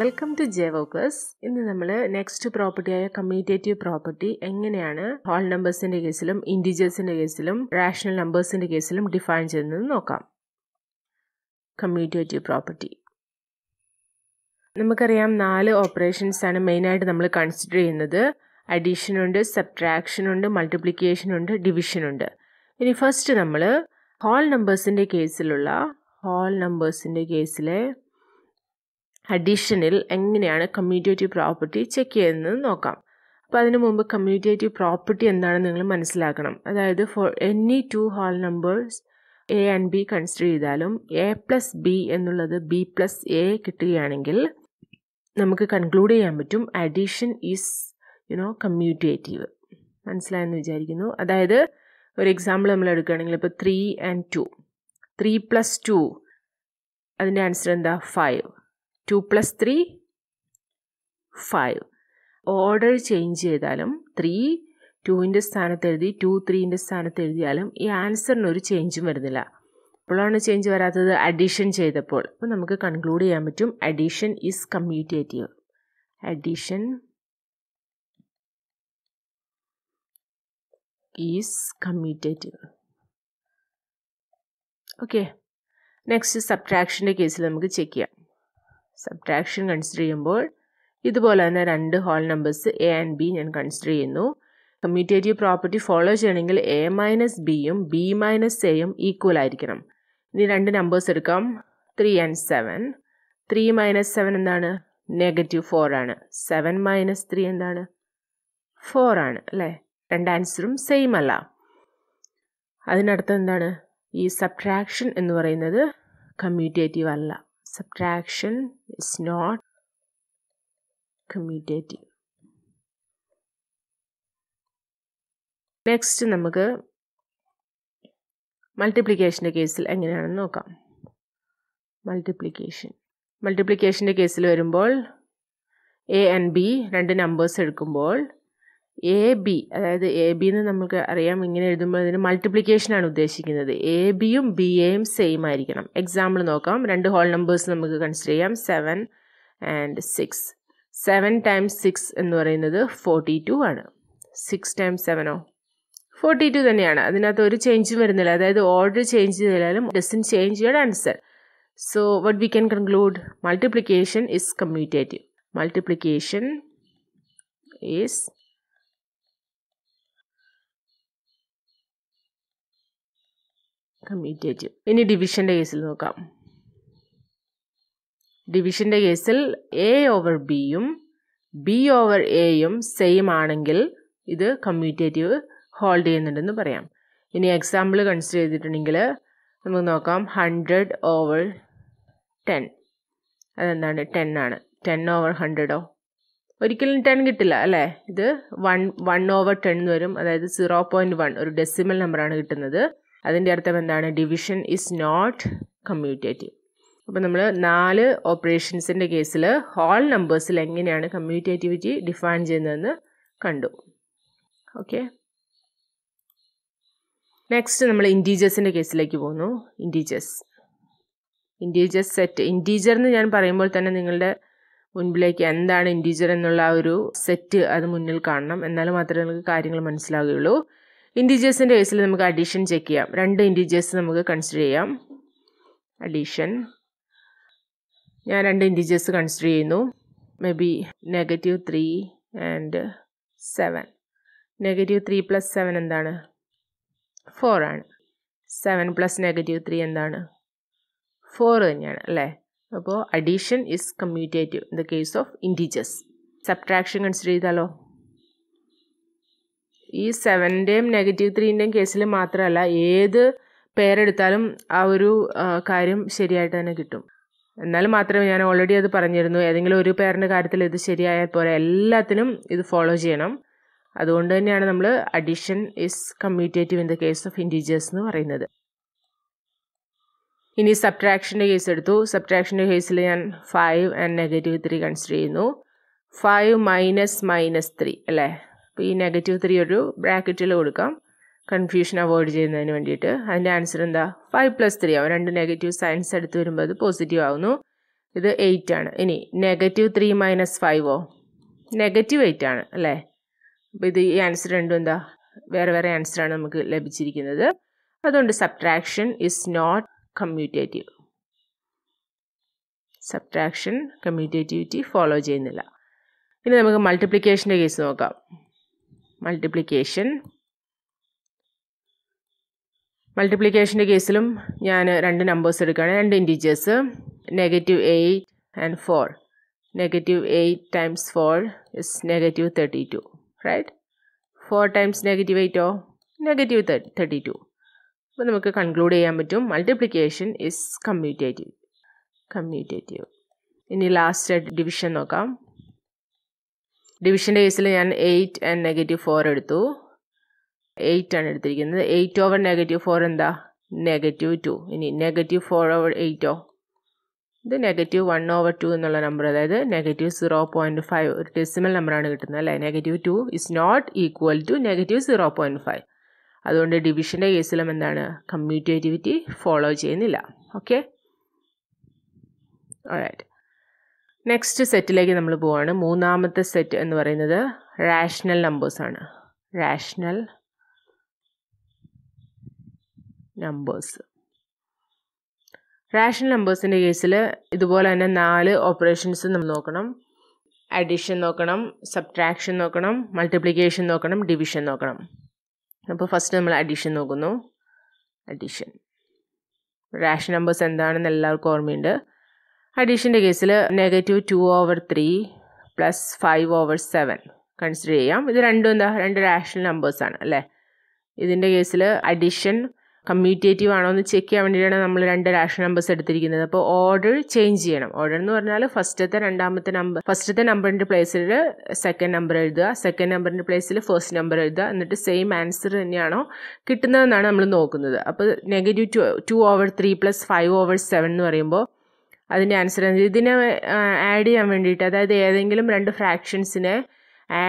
Welcome to walkers ഇന്ന് നമ്മൾ next പ്രോപ്പർട്ടിയായ കമ്മ്യൂട്ടേറ്റീവ് പ്രോപ്പർട്ടി എങ്ങനെയാണ് ഹോൾ നമ്പേഴ്സിന്റെ കേസിലും ഇൻഡിജേഴ്സിൻ്റെ കേസിലും റാഷണൽ നമ്പേഴ്സിന്റെ കേസിലും ഡിഫൈൻ ചെയ്യുന്നത് നോക്കാം കമ്മ്യൂട്ടേറ്റീവ് പ്രോപ്പർട്ടി നമുക്കറിയാം നാല് ഓപ്പറേഷൻസ് ആണ് മെയിനായിട്ട് നമ്മൾ കൺസിഡർ ചെയ്യുന്നത് ഉണ്ട് ഉണ്ട് സബ്ട്രാക്ഷൻ മൾട്ടിപ്ലിക്കേഷൻ ഉണ്ട് ഡിവിഷൻ ഉണ്ട് ഇനി ഫസ്റ്റ് നമ്മൾ ഹോൾ നമ്പേഴ്സിന്റെ കേസിലുള്ള ഹോൾ നമ്പേഴ്സിന്റെ കേസിലെ അഡീഷനിൽ എങ്ങനെയാണ് കമ്മ്യൂട്ടേറ്റീവ് പ്രോപ്പർട്ടി ചെക്ക് ചെയ്യുന്നത് നോക്കാം അപ്പോൾ അതിനു മുമ്പ് കമ്മ്യൂട്ടേറ്റീവ് പ്രോപ്പർട്ടി എന്താണെന്ന് നിങ്ങൾ മനസ്സിലാക്കണം അതായത് for any two whole numbers A and b consider ചെയ്താലും എ പ്ലസ് ബി എന്നുള്ളത് ബി പ്ലസ് എ കിട്ടുകയാണെങ്കിൽ നമുക്ക് കൺക്ലൂഡ് ചെയ്യാൻ പറ്റും അഡീഷൻ ഈസ് യുനോ കമ്മ്യൂട്ടേറ്റീവ് മനസ്സിലായെന്ന് വിചാരിക്കുന്നു അതായത് ഒരു എക്സാമ്പിൾ നമ്മൾ എടുക്കുകയാണെങ്കിൽ ഇപ്പോൾ three and two three plus two അതിൻ്റെ ആൻസർ എന്താ five two plus three five order change ചെയ്താലും ത്രീ ടുവിൻ്റെ സ്ഥാനത്ത് എഴുതി ടു ത്രീൻ്റെ സ്ഥാനത്ത് എഴുതിയാലും ഈ ആൻസറിന് ഒരു ചേഞ്ചും വരുന്നില്ല അപ്പോഴാണ് ചേഞ്ച് വരാത്തത് അഡീഷൻ ചെയ്തപ്പോൾ അപ്പോൾ നമുക്ക് കൺക്ലൂഡ് ചെയ്യാൻ പറ്റും addition is commutative addition is commutative okay next സബ്ട്രാക്ഷൻ്റെ കേസിൽ നമുക്ക് ചെക്ക് ചെയ്യാം സബ്ട്രാക്ഷൻ കൺസിഡർ ചെയ്യുമ്പോൾ ഇതുപോലെ തന്നെ രണ്ട് whole numbers A and b ഞാൻ കൺസിഡർ ചെയ്യുന്നു കമ്മ്യൂട്ടേറ്റീവ് പ്രോപ്പർട്ടി ഫോളോ ചെയ്യണമെങ്കിൽ എ മൈനസ് ബിയും ബി മൈനസ് എയും ഈക്വൽ ആയിരിക്കണം ഇനി രണ്ട് നമ്പേഴ്സ് എടുക്കാം three and seven three minus seven എന്താണ് നെഗറ്റീവ് ഫോർ ആണ് സെവൻ മൈനസ് ത്രീ എന്താണ് ഫോർ ആണ് അല്ലേ രണ്ട് ആൻസറും സെയിം അല്ല അതിനർത്ഥം എന്താണ് ഈ സബ്ട്രാക്ഷൻ എന്ന് പറയുന്നത് കമ്മ്യൂട്ടേറ്റീവ് അല്ല subtraction is not commutative. Next നമുക്ക് മൾട്ടിപ്ലിക്കേഷൻ്റെ കേസിൽ എങ്ങനെയാണെന്ന് നോക്കാം മൾട്ടിപ്ലിക്കേഷൻ മൾട്ടിപ്ലിക്കേഷൻ്റെ കേസിൽ വരുമ്പോൾ എ ആൻഡ് ബി രണ്ട് നമ്പേഴ്സ് എടുക്കുമ്പോൾ എ ബി അതായത് എ ബി എന്ന് നമുക്ക് അറിയാം ഇങ്ങനെ എഴുതുമ്പോൾ അതിന് മൾട്ടിപ്ലിക്കേഷനാണ് ഉദ്ദേശിക്കുന്നത് എ ബിയും ബി എയും സെയിം ആയിരിക്കണം എക്സാമ്പിൾ നോക്കാം രണ്ട് ഹോൾ നമ്പേഴ്സ് നമുക്ക് കൺസിഡർ ചെയ്യാം seven and six seven times six എന്ന് പറയുന്നത് ഫോർട്ടി ടു ആണ് സിക്സ് ടൈംസ് സെവനോ ഫോർട്ടി ടു തന്നെയാണ് അതിനകത്ത് ഒരു ചേഞ്ചും വരുന്നില്ല അതായത് ഓർഡർ ചേഞ്ച് ചെയ്താലും doesn't change your answer so what we can conclude multiplication is commutative multiplication is commutative ഇനി ഡിവിഷൻ്റെ കേസിൽ നോക്കാം ഡിവിഷൻ്റെ കേസിൽ എ ഓവർ ബിയും ബി ഓവർ എയും സെയിം ആണെങ്കിൽ ഇത് കമ്മ്യൂട്ടേറ്റീവ് ഹോൾഡ് ചെയ്യുന്നുണ്ടെന്ന് പറയാം ഇനി എക്സാമ്പിൾ കൺസിഡർ ചെയ്തിട്ടുണ്ടെങ്കിൽ നമുക്ക് നോക്കാം ഹൺഡ്രഡ് ഓവർ ടെൻ അതെന്താണ് ടെൻ ആണ് ടെൻ ഓവർ ഹൺഡ്രഡോ ഒരിക്കലും ടെൻ കിട്ടില്ല അല്ലേ ഇത് വൺ വൺ ഓവർ ടെൻ വരും അതായത് സീറോ പോയിൻറ്റ് വൺ ഒരു ഡെസിമൽ നമ്പറാണ് കിട്ടുന്നത് അതിൻ്റെ അർത്ഥം എന്താണ് ഡിവിഷൻ ഇസ് നോട്ട് കമ്മ്യൂട്ടേറ്റീവ് അപ്പോൾ നമ്മൾ നാല് ഓപ്പറേഷൻസിൻ്റെ കേസിൽ ഹോൾ നമ്പേഴ്സിൽ എങ്ങനെയാണ് കമ്മ്യൂട്ടേറ്റിവിറ്റി ഡിഫൈൻ ചെയ്യുന്നതെന്ന് കണ്ടു ഓക്കെ നെക്സ്റ്റ് നമ്മൾ ഇൻറ്റീജേഴ്സിൻ്റെ കേസിലേക്ക് പോകുന്നു ഇൻറ്റീജേഴ്സ് ഇൻറ്റീജേഴ്സ് സെറ്റ് ഇൻറ്റീജർ എന്ന് ഞാൻ പറയുമ്പോൾ തന്നെ നിങ്ങളുടെ മുൻപിലേക്ക് എന്താണ് ഇൻറ്റീജർ എന്നുള്ള ഒരു സെറ്റ് അത് മുന്നിൽ കാണണം എന്നാൽ മാത്രമേ നിങ്ങൾക്ക് കാര്യങ്ങൾ മനസ്സിലാകുകയുള്ളൂ ഇൻറ്റീജേഴ്സിൻ്റെ കേസിൽ നമുക്ക് അഡീഷൻ ചെക്ക് ചെയ്യാം രണ്ട് ഇൻറ്റീജേഴ്സ് നമുക്ക് കൺസിഡർ ചെയ്യാം അഡീഷൻ ഞാൻ രണ്ട് ഇൻറ്റീജേഴ്സ് കൺസിഡർ ചെയ്യുന്നു may be negative three and seven negative three plus seven എന്താണ് ഫോർ ആണ് സെവൻ പ്ലസ് നെഗറ്റീവ് ത്രീ എന്താണ് ഫോർ തന്നെയാണ് അല്ലേ അപ്പോൾ addition is commutative in the case of integers subtraction consider ചെയ്താലോ ഈ സെവൻ്റെയും നെഗറ്റീവ് ത്രീൻ്റെയും കേസിൽ മാത്രമല്ല ഏത് പേരെടുത്താലും ആ ഒരു കാര്യം ശരിയായിട്ട് തന്നെ കിട്ടും എന്നാൽ മാത്രമേ ഞാൻ ഓൾറെഡി അത് പറഞ്ഞിരുന്നു ഏതെങ്കിലും ഒരു പേരിൻ്റെ കാര്യത്തിൽ ഇത് ശരിയായാൽ പോലെ എല്ലാത്തിനും ഇത് ഫോളോ ചെയ്യണം അതുകൊണ്ട് തന്നെയാണ് നമ്മൾ addition is commutative in the case of integers എന്ന് പറയുന്നത് ഇനി സബ്ട്രാക്ഷൻ്റെ കേസ് എടുത്തു സബ്ട്രാക്ഷൻ്റെ കേസിൽ ഞാൻ five and negative three consider ചെയ്യുന്നു ഫൈവ് മൈനസ് മൈനസ് ത്രീ അല്ലേ അപ്പോൾ ഈ നെഗറ്റീവ് ത്രീ ഒരു ബ്രാക്കറ്റിൽ കൊടുക്കാം കൺഫ്യൂഷൻ അവോയ്ഡ് ചെയ്യുന്നതിന് വേണ്ടിയിട്ട് അതിൻ്റെ ആൻസർ എന്താ ഫൈവ് പ്ലസ് ത്രീ ആവും രണ്ട് നെഗറ്റീവ് സയൻസ് എടുത്ത് വരുമ്പോൾ അത് പോസിറ്റീവ് ആവുന്നു ഇത് എയ്റ്റ് ആണ് ഇനി നെഗറ്റീവ് ത്രീ മൈനസ് ഫൈവോ നെഗറ്റീവ് എയ്റ്റ് ആണ് അല്ലേ അപ്പോൾ ഇത് ഈ ആൻസർ രണ്ടും എന്താ വേറെ വേറെ ആൻസറാണ് നമുക്ക് ലഭിച്ചിരിക്കുന്നത് അതുകൊണ്ട് subtraction is not commutative subtraction commutativity follow ചെയ്യുന്നില്ല ഇനി നമുക്ക് മൾട്ടിപ്ലിക്കേഷൻ്റെ കേസ് നോക്കാം മൾട്ടിപ്ലിക്കേഷൻ മൾട്ടിപ്ലിക്കേഷൻ്റെ കേസിലും ഞാൻ രണ്ട് നമ്പേഴ്സ് എടുക്കുകയാണ് രണ്ട് integers negative eight and four negative eight times four is negative thirty two right four times negative എയ്റ്റോ നെഗറ്റീവ് തേർട്ടി ടു അപ്പോൾ നമുക്ക് കൺക്ലൂഡ് ചെയ്യാൻ പറ്റും മൾട്ടിപ്ലിക്കേഷൻ ഇസ് കമ്മ്യൂട്ടേറ്റീവ് കമ്മ്യൂട്ടേറ്റീവ് ഇനി ലാസ്റ്റ് ഡിവിഷൻ നോക്കാം ഡിവിഷൻ്റെ കേസിൽ ഞാൻ എയ്റ്റ് ആൻഡ് നെഗറ്റീവ് ഫോർ എടുത്തു എയ്റ്റ് ആണ് എടുത്തിരിക്കുന്നത് എയ്റ്റ് ഓവർ നെഗറ്റീവ് ഫോർ എന്താ നെഗറ്റീവ് ടു ഇനി നെഗറ്റീവ് ഫോർ ഓവർ എയ്റ്റോ ഇത് നെഗറ്റീവ് വൺ ഓവർ ടു എന്നുള്ള നമ്പർ അതായത് നെഗറ്റീവ് സീറോ പോയിൻറ്റ് ഫൈവ് ഒരു ഡെസിമൽ നമ്പറാണ് കിട്ടുന്നത് അല്ലേ negative two is not equal to negative zero point five അതുകൊണ്ട് ഡിവിഷൻ്റെ കേസിലും എന്താണ് കമ്മ്യൂട്ടേറ്റിവിറ്റി ഫോളോ ചെയ്യുന്നില്ല ഓക്കെ ഓൾറൈറ്റ് നെക്സ്റ്റ് സെറ്റിലേക്ക് നമ്മൾ പോവാണ് മൂന്നാമത്തെ സെറ്റ് എന്ന് പറയുന്നത് റാഷണൽ നമ്പേഴ്സാണ് റാഷണൽ നമ്പേഴ്സ് റാഷണൽ നമ്പേഴ്സിൻ്റെ കേസിൽ ഇതുപോലെ തന്നെ നാല് ഓപ്പറേഷൻസ് നമ്മൾ നോക്കണം അഡീഷൻ നോക്കണം സബ്ട്രാക്ഷൻ നോക്കണം മൾട്ടിപ്ലിക്കേഷൻ നോക്കണം ഡിവിഷൻ നോക്കണം അപ്പോൾ ഫസ്റ്റ് നമ്മൾ അഡീഷൻ നോക്കുന്നു അഡീഷൻ റാഷൻ നമ്പേഴ്സ് എന്താണെന്ന് എല്ലാവർക്കും ഓർമ്മയുണ്ട് അഡീഷൻ്റെ കേസിൽ negative two over three plus five over seven consider ചെയ്യാം ഇത് രണ്ടും എന്താ രണ്ട് റാഷണൽ നമ്പേഴ്സാണ് അല്ലേ ഇതിൻ്റെ കേസിൽ അഡീഷൻ കമ്മ്യൂട്ടേറ്റീവ് ആണോ എന്ന് ചെക്ക് ചെയ്യാൻ വേണ്ടിയിട്ടാണ് നമ്മൾ രണ്ട് റാഷണൽ നമ്പേഴ്സ് എടുത്തിരിക്കുന്നത് അപ്പോൾ ഓർഡർ ചേഞ്ച് ചെയ്യണം ഓർഡർ എന്ന് പറഞ്ഞാൽ ഫസ്റ്റത്തെ രണ്ടാമത്തെ നമ്പർ ഫസ്റ്റത്തെ നമ്പറിൻ്റെ പ്ലേസിൽ സെക്കൻഡ് നമ്പർ എഴുതുക സെക്കൻഡ് നമ്പറിൻ്റെ പ്ലേസിൽ ഫസ്റ്റ് നമ്പർ എഴുതുക എന്നിട്ട് സെയിം ആൻസർ തന്നെയാണോ കിട്ടുന്നതെന്നാണ് നമ്മൾ നോക്കുന്നത് അപ്പോൾ negative two two over three plus five over seven എന്ന് പറയുമ്പോൾ അതിൻ്റെ ആൻസർ ഇതിനെ ആഡ് ചെയ്യാൻ വേണ്ടിയിട്ട് അതായത് ഏതെങ്കിലും രണ്ട് ഫ്രാക്ഷൻസിനെ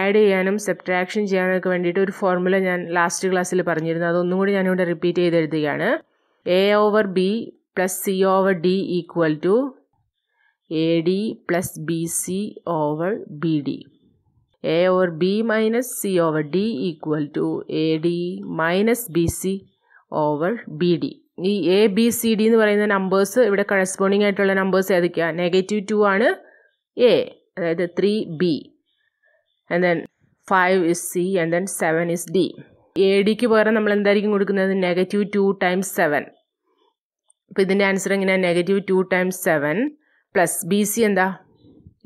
ആഡ് ചെയ്യാനും സബ്ട്രാക്ഷൻ ഒക്കെ വേണ്ടിയിട്ട് ഒരു ഫോർമുല ഞാൻ ലാസ്റ്റ് ക്ലാസ്സിൽ പറഞ്ഞിരുന്നു അതൊന്നും കൂടി ഞാനിവിടെ റിപ്പീറ്റ് ചെയ്ത് എഴുതുകയാണ് A over B plus C over D equal to A D plus B C over B D A over B minus C over D equal to A D minus B C over B D ഈ A B C D എന്ന് പറയുന്ന numbers ഇവിടെ corresponding ആയിട്ടുള്ള numbers ഏതൊക്കെയാണ് negative two ആണ് A അതായത് three B and then five is C and then seven is D A ഡിക്ക് പകരം നമ്മൾ എന്തായിരിക്കും കൊടുക്കുന്നത് നെഗറ്റീവ് ടു ടൈംസ് സെവൻ അപ്പോൾ ഇതിൻ്റെ ആൻസർ എങ്ങനെയാണ് negative two times seven plus B C എന്താ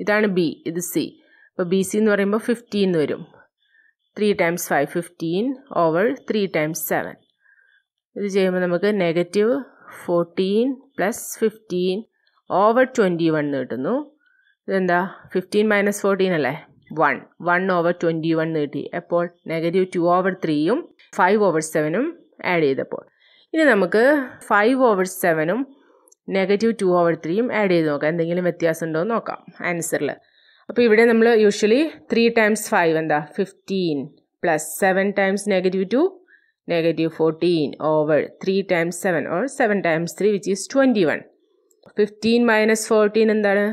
ഇതാണ് ബി ഇത് സി അപ്പോൾ ബി സി എന്ന് പറയുമ്പോൾ ഫിഫ്റ്റീൻ വരും three times five fifteen over three times seven ഇത് ചെയ്യുമ്പോൾ നമുക്ക് negative fourteen plus fifteen over twenty one കിട്ടുന്നു ഇതെന്താ ഫിഫ്റ്റീൻ മൈനസ് ഫോർട്ടീൻ അല്ലേ one one over twenty one കിട്ടി അപ്പോൾ നെഗറ്റീവ് ടു ഓവർ ത്രീയും ഫൈവ് ഓവർ സെവനും ആഡ് ചെയ്തപ്പോൾ ഇനി നമുക്ക് ഫൈവ് ഓവർ സെവനും നെഗറ്റീവ് ടു ഓവർ ത്രീയും ആഡ് ചെയ്ത് നോക്കാം എന്തെങ്കിലും വ്യത്യാസം ഉണ്ടോ എന്ന് നോക്കാം ആൻസറിൽ അപ്പോൾ ഇവിടെ നമ്മൾ യൂഷ്വലി ത്രീ ടൈംസ് ഫൈവ് എന്താ fifteen plus seven times negative two fourteen 14 three 3 seven 7 seven 7 three 3 which is 21. 15 minus 14 എന്താണ് 1.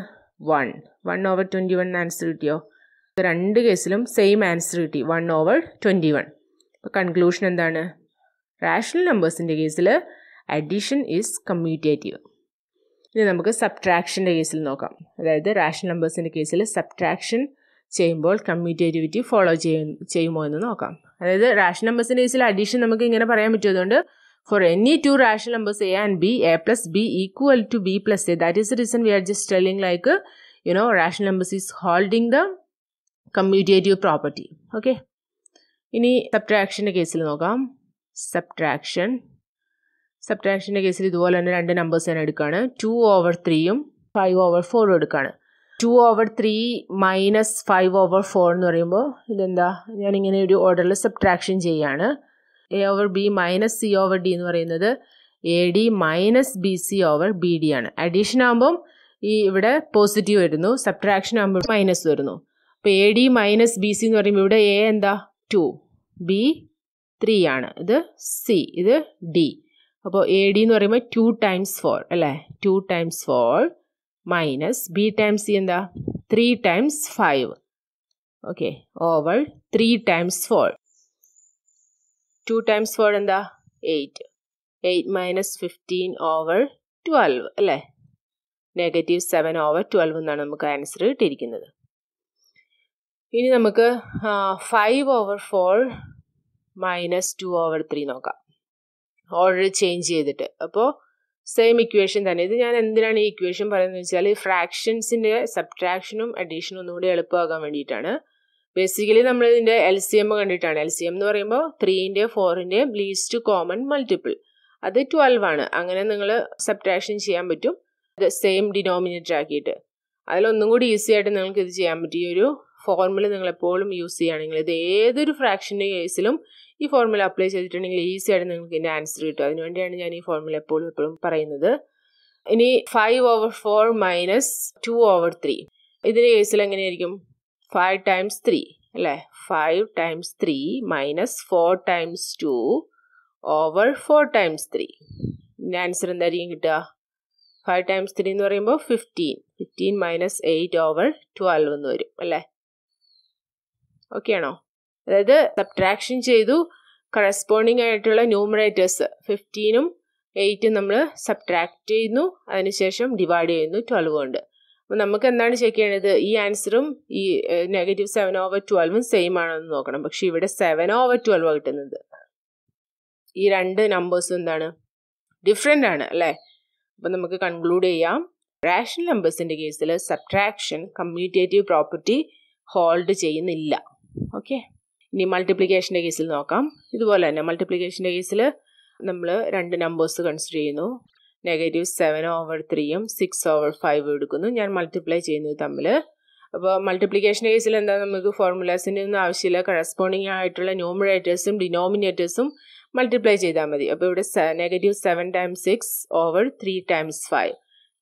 1 ട്വൻറ്റി 21 ആൻസർ കിട്ടിയോ രണ്ട് കേസിലും സെയിം ആൻസർ കിട്ടി 1 ട്വൻറ്റി 21. ഇപ്പോൾ കൺക്ലൂഷൻ എന്താണ് റാഷണൽ നമ്പേഴ്സിൻ്റെ കേസിൽ അഡീഷൻ ഈസ് കമ്മ്യൂട്ടേറ്റീവ് ഇനി നമുക്ക് സബ്ട്രാക്ഷൻ്റെ കേസിൽ നോക്കാം അതായത് റാഷണൽ നമ്പേഴ്സിൻ്റെ കേസിൽ സബ്ട്രാക്ഷൻ ചെയ്യുമ്പോൾ കമ്മ്യൂറ്റേറ്റിവിറ്റി ഫോളോ ചെയ്യു ചെയ്യുമോ എന്ന് നോക്കാം അതായത് റാഷൻ നമ്പേഴ്സിൻ്റെ കേസിൽ അഡീഷൻ നമുക്ക് ഇങ്ങനെ പറയാൻ പറ്റുമതുകൊണ്ട് for any two rational numbers A and B A plus B equal to B plus A that is the reason we are just telling like you know rational numbers is holding the commutative property okay ഇനി സബ്ട്രാക്ഷൻ്റെ കേസിൽ നോക്കാം subtraction സബ്ട്രാക്ഷൻ്റെ കേസിൽ ഇതുപോലെ തന്നെ രണ്ട് numbers തന്നെ എടുക്കുകയാണ് ടു ഓവർ ത്രീയും ഫൈവ് ഓവർ ഫോറും എടുക്കുകയാണ് two over three minus five over four എന്ന് പറയുമ്പോൾ ഇതെന്താ ഞാനിങ്ങനെ ഒരു ഓർഡറിൽ സബ്ട്രാക്ഷൻ ചെയ്യാണ് A over B minus C over D എന്ന് പറയുന്നത് A D minus B C over B D ആണ് അഡീഷൻ ആകുമ്പം ഈ ഇവിടെ പോസിറ്റീവ് വരുന്നു സബ്ട്രാക്ഷൻ ആകുമ്പോൾ മൈനസ് വരുന്നു അപ്പോൾ A D minus B C എന്ന് പറയുമ്പോൾ ഇവിടെ എ എന്താ ടു ബി ത്രീ ആണ് ഇത് സി ഇത് ഡി അപ്പോൾ എ ഡി എന്ന് പറയുമ്പോൾ ടു ടൈംസ് ഫോർ അല്ലേ two times four minus B times C എന്താ three times five okay over three times four two times four എന്താ eight eight minus fifteen over twelve അല്ലേ negative seven over twelve എന്നാണ് നമുക്ക് answer കിട്ടിയിരിക്കുന്നത് ഇനി നമുക്ക് five over four minus two over three നോക്കാം order change ചെയ്തിട്ട് അപ്പോൾ സെയിം ഇക്വേഷൻ തന്നെ ഇത് ഞാൻ എന്തിനാണ് ഈ ഇക്വേഷൻ പറയുന്നത് വെച്ചാൽ ഈ ഫ്രാക്ഷൻസിൻ്റെ സബ്ട്രാക്ഷനും അഡീഷനും ഒന്നുകൂടി എളുപ്പമാകാൻ വേണ്ടിയിട്ടാണ് ബേസിക്കലി നമ്മൾ ഇതിൻ്റെ എൽ സി എം കണ്ടിട്ടാണ് എൽ സി എം എന്ന് പറയുമ്പോൾ ത്രീൻ്റെയും ഫോറിൻ്റെയും ലീസ്റ്റ് കോമൺ മൾട്ടിപ്പിൾ അത് ട്വൽവ് ആണ് അങ്ങനെ നിങ്ങൾ സബ്ട്രാക്ഷൻ ചെയ്യാൻ പറ്റും ഇത് സെയിം ഡിനോമിനേറ്റർ ആക്കിയിട്ട് അതിലൊന്നും കൂടി ഈസി ആയിട്ട് നിങ്ങൾക്ക് ഇത് ചെയ്യാൻ പറ്റിയ ഒരു ഫോർമുല നിങ്ങൾ എപ്പോഴും യൂസ് ചെയ്യുകയാണെങ്കിൽ ഇത് ഏതൊരു ഫ്രാക്ഷൻ്റെ കേസിലും ഈ ഫോർമുല അപ്ലൈ ചെയ്തിട്ടുണ്ടെങ്കിൽ ഈസി ആയിട്ട് നിങ്ങൾക്ക് ഇതിൻ്റെ ആൻസർ കിട്ടും അതിനുവേണ്ടിയാണ് ഞാൻ ഈ ഫോർമുല എപ്പോഴും എപ്പോഴും പറയുന്നത് ഇനി five over four minus two over three ഇതിൻ്റെ കേസിൽ എങ്ങനെയായിരിക്കും ഫൈവ് ടൈംസ് ത്രീ അല്ലേ five times three minus four times two over four times three ഇതിൻ്റെ ആൻസർ എന്തായിരിക്കും കിട്ടുക ഫൈവ് ടൈംസ് ത്രീ എന്ന് പറയുമ്പോൾ fifteen fifteen minus eight over twelve എന്ന് വരും അല്ലേ ഓക്കെയാണോ അതായത് സബ്ട്രാക്ഷൻ ചെയ്തു കറസ്പോണ്ടിങ് ആയിട്ടുള്ള ന്യൂമറേറ്റേഴ്സ് ഫിഫ്റ്റീനും എയ്റ്റും നമ്മൾ സബ്ട്രാക്ട് ചെയ്യുന്നു അതിനുശേഷം ഡിവൈഡ് ചെയ്യുന്നു ട്വൽവ് കൊണ്ട് അപ്പം നമുക്ക് എന്താണ് ചെക്ക് ചെയ്യേണ്ടത് ഈ ആൻസറും ഈ നെഗറ്റീവ് സെവൻ ഓവർ ട്വൽവും സെയിം ആണോ എന്ന് നോക്കണം പക്ഷെ ഇവിടെ സെവൻ ഓവർ ട്വൽവ് കിട്ടുന്നത് ഈ രണ്ട് നമ്പേഴ്സും എന്താണ് ഡിഫറെൻ്റ് ആണ് അല്ലേ അപ്പം നമുക്ക് കൺക്ലൂഡ് ചെയ്യാം റാഷണൽ നമ്പേഴ്സിൻ്റെ കേസിൽ സബ്ട്രാക്ഷൻ കമ്മ്യൂട്ടേറ്റീവ് പ്രോപ്പർട്ടി ഹോൾഡ് ചെയ്യുന്നില്ല ഓക്കെ ഇനി മൾട്ടിപ്ലിക്കേഷൻ്റെ കേസിൽ നോക്കാം ഇതുപോലെ തന്നെ മൾട്ടിപ്ലിക്കേഷൻ്റെ കേസിൽ നമ്മൾ രണ്ട് നമ്പേഴ്സ് കൺസിഡർ ചെയ്യുന്നു നെഗറ്റീവ് സെവൻ ഓവർ ത്രീയും സിക്സ് ഓവർ ഫൈവ് എടുക്കുന്നു ഞാൻ മൾട്ടിപ്ലൈ ചെയ്യുന്നത് തമ്മിൽ അപ്പോൾ മൾട്ടിപ്ലിക്കേഷൻ്റെ കേസിൽ എന്താ നമുക്ക് ഫോർമുലാസിൻ്റെ ഒന്നും ആവശ്യമില്ല കറസ്പോണ്ടിങ് ആയിട്ടുള്ള ന്യൂമറേറ്റേഴ്സും ഡിനോമിനേറ്റേഴ്സും മൾട്ടിപ്ലൈ ചെയ്താൽ മതി അപ്പോൾ ഇവിടെ negative seven times six over three times five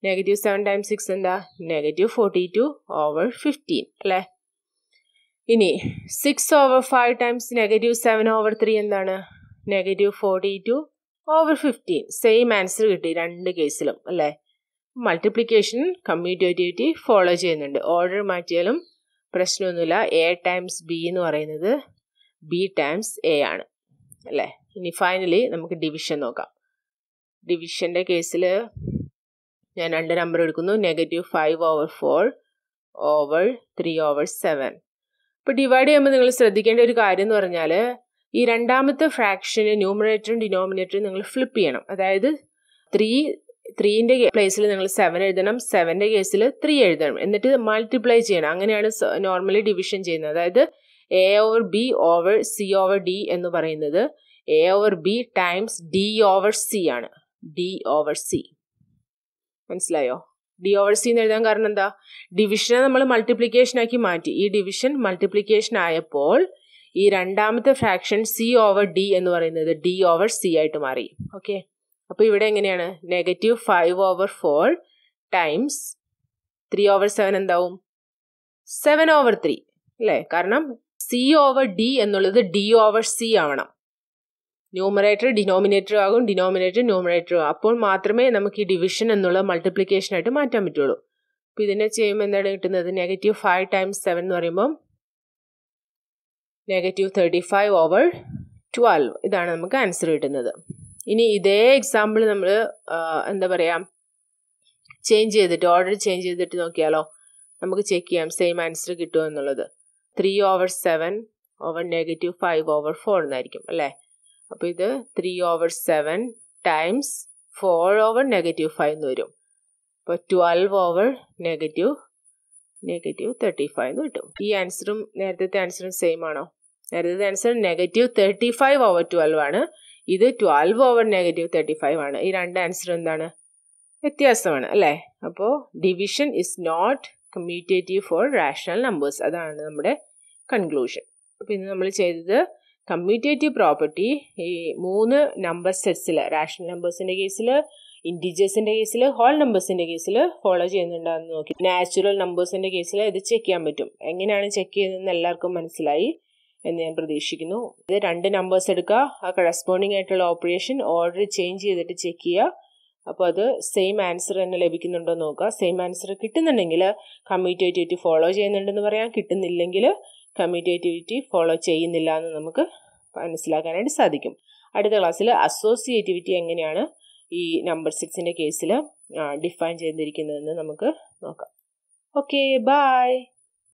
negative seven times six എന്താ negative forty two over fifteen അല്ലേ ഇനി six over five times negative seven over three എന്താണ് negative forty two over fifteen same answer കിട്ടി രണ്ട് കേസിലും അല്ലേ multiplication commutativity follow ചെയ്യുന്നുണ്ട് order മാറ്റിയാലും പ്രശ്നമൊന്നുമില്ല എ ടൈംസ് ബി എന്ന് പറയുന്നത് ബി ടൈംസ് എ ആണ് അല്ലേ ഇനി ഫൈനലി നമുക്ക് ഡിവിഷൻ നോക്കാം ഡിവിഷൻ്റെ കേസിൽ ഞാൻ രണ്ട് നമ്പർ എടുക്കുന്നു negative five over four over three over seven ഇപ്പോൾ ഡിവൈഡ് ചെയ്യുമ്പോൾ നിങ്ങൾ ശ്രദ്ധിക്കേണ്ട ഒരു കാര്യം എന്ന് പറഞ്ഞാൽ ഈ രണ്ടാമത്തെ ഫ്രാക്ഷന് ന്യൂമിനേറ്ററും ഡിനോമിനേറ്ററും നിങ്ങൾ ഫ്ലിപ്പ് ചെയ്യണം അതായത് ത്രീ ത്രീൻ്റെ പ്ലേസിൽ നിങ്ങൾ സെവൻ എഴുതണം സെവൻ്റെ കേസിൽ ത്രീ എഴുതണം എന്നിട്ട് മൾട്ടിപ്ലൈ ചെയ്യണം അങ്ങനെയാണ് നോർമലി ഡിവിഷൻ ചെയ്യുന്നത് അതായത് A over B over C over D എന്ന് പറയുന്നത് A over B times D over C ആണ് ഡി ഓവർ സി മനസ്സിലായോ ഡി ഓവർ സി എന്ന് എഴുതാൻ കാരണം എന്താ ഡിവിഷനെ നമ്മൾ മൾട്ടിപ്ലിക്കേഷൻ ആക്കി മാറ്റി ഈ ഡിവിഷൻ മൾട്ടിപ്ലിക്കേഷൻ ആയപ്പോൾ ഈ രണ്ടാമത്തെ ഫ്രാക്ഷൻ സി ഓവർ ഡി എന്ന് പറയുന്നത് ഡി ഓവർ സി ആയിട്ട് മാറി ഓക്കെ അപ്പൊ ഇവിടെ എങ്ങനെയാണ് negative five over four times three over seven എന്താവും സെവൻ ഓവർ ത്രീ അല്ലേ കാരണം സി ഓവർ ഡി എന്നുള്ളത് ഡി ഓവർ സി ആവണം ന്യൂമറേറ്റർ ഡിനോമിനേറ്റർ ആകും ഡിനോമിനേറ്റർ ന്യൂമറേറ്റർ ആകും അപ്പോൾ മാത്രമേ നമുക്ക് ഈ ഡിവിഷൻ എന്നുള്ള മൾട്ടിപ്ലിക്കേഷനായിട്ട് മാറ്റാൻ പറ്റുള്ളൂ അപ്പോൾ ഇതിനെ ചെയ്യുമ്പോൾ എന്താണ് കിട്ടുന്നത് നെഗറ്റീവ് ഫൈവ് ടൈംസ് സെവൻ എന്ന് പറയുമ്പം negative thirty five over twelve ഇതാണ് നമുക്ക് ആൻസർ കിട്ടുന്നത് ഇനി ഇതേ എക്സാമ്പിൾ നമ്മൾ എന്താ പറയുക ചേഞ്ച് ചെയ്തിട്ട് ഓർഡർ ചേഞ്ച് ചെയ്തിട്ട് നോക്കിയാലോ നമുക്ക് ചെക്ക് ചെയ്യാം സെയിം ആൻസർ കിട്ടുമോ എന്നുള്ളത് three over seven over negative five over four എന്നായിരിക്കും അല്ലേ അപ്പോൾ ഇത് three over seven times four over negative five എന്ന് വരും അപ്പോൾ twelve over negative negative thirty five എന്ന് കിട്ടും ഈ ആൻസറും നേരത്തെ ആൻസറും സെയിം ആണോ നേരത്തെ answer negative thirty five over twelve ആണ് ഇത് twelve over negative thirty five ആണ് ഈ രണ്ട് ആൻസർ എന്താണ് വ്യത്യാസമാണ് അല്ലേ അപ്പോൾ division is not commutative for rational numbers അതാണ് നമ്മുടെ കൺക്ലൂഷൻ അപ്പോൾ ഇന്ന് നമ്മൾ ചെയ്തത് കമ്മ്യൂട്ടേറ്റീവ് പ്രോപ്പർട്ടി ഈ മൂന്ന് നമ്പർ സെറ്റ്സിൽ റാഷണൽ നമ്പേഴ്സിൻ്റെ കേസിൽ ഇൻറ്റീജേഴ്സിൻ്റെ കേസിൽ ഹോൾ നമ്പേഴ്സിൻ്റെ കേസിൽ ഫോളോ ചെയ്യുന്നുണ്ടാകുന്ന നോക്കി നാച്ചുറൽ നമ്പേഴ്സിൻ്റെ കേസിൽ ഇത് ചെക്ക് ചെയ്യാൻ പറ്റും എങ്ങനെയാണ് ചെക്ക് ചെയ്യുന്നതെന്ന് എല്ലാവർക്കും മനസ്സിലായി എന്ന് ഞാൻ പ്രതീക്ഷിക്കുന്നു ഇത് രണ്ട് നമ്പേഴ്സ് എടുക്കുക ആ കറസ്പോണ്ടിങ് ആയിട്ടുള്ള ഓപ്പറേഷൻ ഓർഡർ ചേഞ്ച് ചെയ്തിട്ട് ചെക്ക് ചെയ്യുക അപ്പോൾ അത് സെയിം ആൻസർ തന്നെ ലഭിക്കുന്നുണ്ടോ നോക്കുക സെയിം ആൻസർ കിട്ടുന്നുണ്ടെങ്കിൽ കമ്മ്യൂട്ടേറ്റീവ് ഫോളോ ചെയ്യുന്നുണ്ടെന്ന് പറയാം കിട്ടുന്നില്ലെങ്കിൽ കമ്മിറ്റേറ്റിവിറ്റി ഫോളോ ചെയ്യുന്നില്ല എന്ന് നമുക്ക് മനസ്സിലാക്കാനായിട്ട് സാധിക്കും അടുത്ത ക്ലാസ്സിൽ അസോസിയേറ്റിവിറ്റി എങ്ങനെയാണ് ഈ നമ്പർ സിക്സിൻ്റെ കേസിൽ ഡിഫൈൻ ചെയ്തിരിക്കുന്നതെന്ന് നമുക്ക് നോക്കാം ഓക്കെ ബായ്